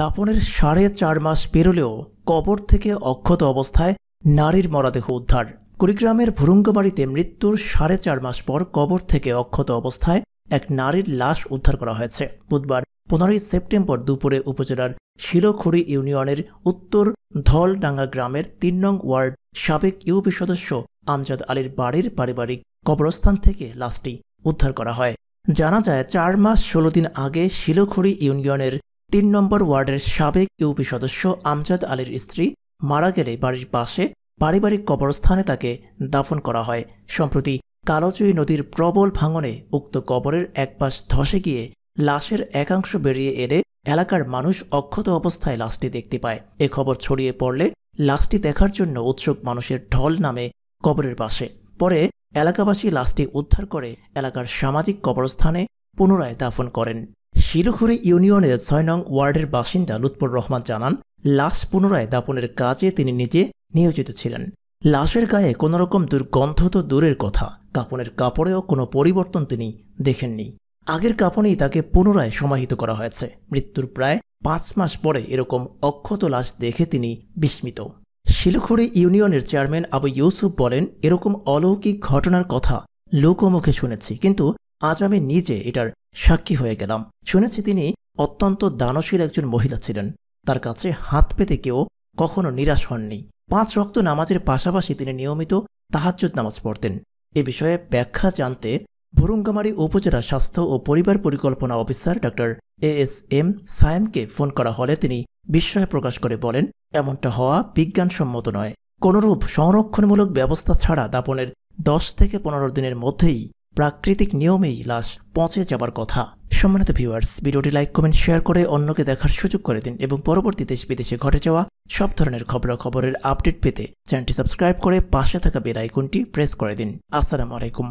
দাপনের সাড়ে চার মাস পেরোলেও কবর থেকে অক্ষত অবস্থায় নারীর মরাদেহ উদ্ধার কুড়িগ্রামের ভুরুঙ্গবাড়িতে মৃত্যুর সাড়ে চার মাস পর কবর থেকে অক্ষত অবস্থায় এক নারীর লাশ উদ্ধার করা হয়েছে বুধবার পনেরোই সেপ্টেম্বর দুপুরে উপজেলার শিলখড়ি ইউনিয়নের উত্তর ধলডাঙ্গা গ্রামের তিন নং ওয়ার্ড সাবেক ইউপি সদস্য আমজাদ আলীর বাড়ির পারিবারিক কবরস্থান থেকে লাশটি উদ্ধার করা হয় জানা যায় চার মাস ষোলো দিন আগে শিলখড়ি ইউনিয়নের তিন নম্বর ওয়ার্ডের সাবেক ইউপি সদস্য আমজাদ আলীর স্ত্রী মারা গেলে বাড়ির পাশে পারিবারিক কবরস্থানে তাকে দাফন করা হয় সম্প্রতি কালোচুই নদীর প্রবল ভাঙনে উক্ত কবরের এক পাশ ধসে গিয়ে লাশের একাংশ বেরিয়ে এলে এলাকার মানুষ অক্ষত অবস্থায় লাশটি দেখতে পায় এ খবর ছড়িয়ে পড়লে লাশটি দেখার জন্য উৎসুক মানুষের ঢল নামে কবরের পাশে পরে এলাকাবাসী লাশটি উদ্ধার করে এলাকার সামাজিক কবরস্থানে পুনরায় দাফন করেন শিলুখুরি ইউনিয়নের ছয় নং ওয়ার্ডের বাসিন্দা লুৎফর রহমান জানান লাশ পুনরায় দাপনের কাজে তিনি নিজে নিয়োজিত ছিলেন লাশের গায়ে কোনোরকম দুর্গন্ধ তো দূরের কথা কাপনের কাপড়েও কোনো পরিবর্তন তিনি দেখেননি আগের কাপনেই তাকে পুনরায় সমাহিত করা হয়েছে মৃত্যুর প্রায় পাঁচ মাস পরে এরকম অক্ষত লাশ দেখে তিনি বিস্মিত শিলুখুরি ইউনিয়নের চেয়ারম্যান আবু ইউসুফ বলেন এরকম অলৌকিক ঘটনার কথা লোকমুখে শুনেছি কিন্তু আজ আমি নিজে এটার সাক্ষী হয়ে গেলাম শুনেছি তিনি অত্যন্ত দানশীল একজন মহিলা ছিলেন তার কাছে হাত পেতে কেউ কখনো নিরাশ হননি পাঁচ রক্ত নামাজের পাশাপাশি তিনি নিয়মিত তাহাজ্জুদ নামাজ পড়তেন এ বিষয়ে ব্যাখ্যা জানতে ভুরুঙ্গামারী উপজেলা স্বাস্থ্য ও পরিবার পরিকল্পনা officer doctor A S M সায়েমকে ফোন করা হলে তিনি বিস্ময় প্রকাশ করে বলেন এমনটা হওয়া বিজ্ঞানসম্মত নয় কোনরূপ সংরক্ষণমূলক ব্যবস্থা ছাড়া দাপনের দশ থেকে পনেরো দিনের মধ্যেই প্রাকৃতিক নিয়মেই লাশ পচে যাবার কথা সম্মানিত ভিউয়ার্স ভিডিওটি লাইক কমেন্ট শেয়ার করে অন্যকে দেখার সুযোগ করে দিন এবং পরবর্তী দেশ বিদেশে ঘটে যাওয়া সব ধরনের খবরাখবরের আপডেট পেতে চ্যানেলটি সাবস্ক্রাইব করে পাশে থাকা বেল আইকনটি প্রেস করে দিন আসসালামু আলাইকুম